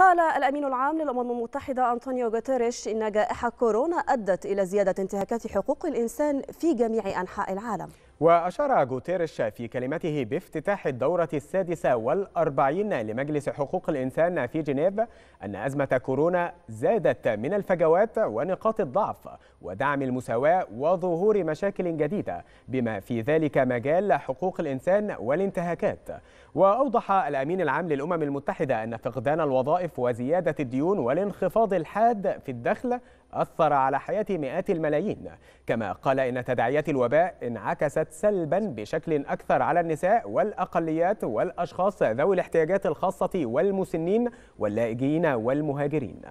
قال الأمين العام للأمم المتحدة أنطونيو غوتيريش إن جائحة كورونا أدت إلى زيادة انتهاكات حقوق الإنسان في جميع أنحاء العالم وأشار جوتيرش في كلمته بافتتاح الدورة السادسة والأربعين لمجلس حقوق الإنسان في جنيف أن أزمة كورونا زادت من الفجوات ونقاط الضعف ودعم المساواة وظهور مشاكل جديدة بما في ذلك مجال حقوق الإنسان والانتهاكات وأوضح الأمين العام للأمم المتحدة أن فقدان الوظائف وزيادة الديون والانخفاض الحاد في الدخل أثر على حياة مئات الملايين كما قال إن تداعيات الوباء انعكست سلبا بشكل أكثر على النساء والأقليات والأشخاص ذوي الاحتياجات الخاصة والمسنين واللاجئين والمهاجرين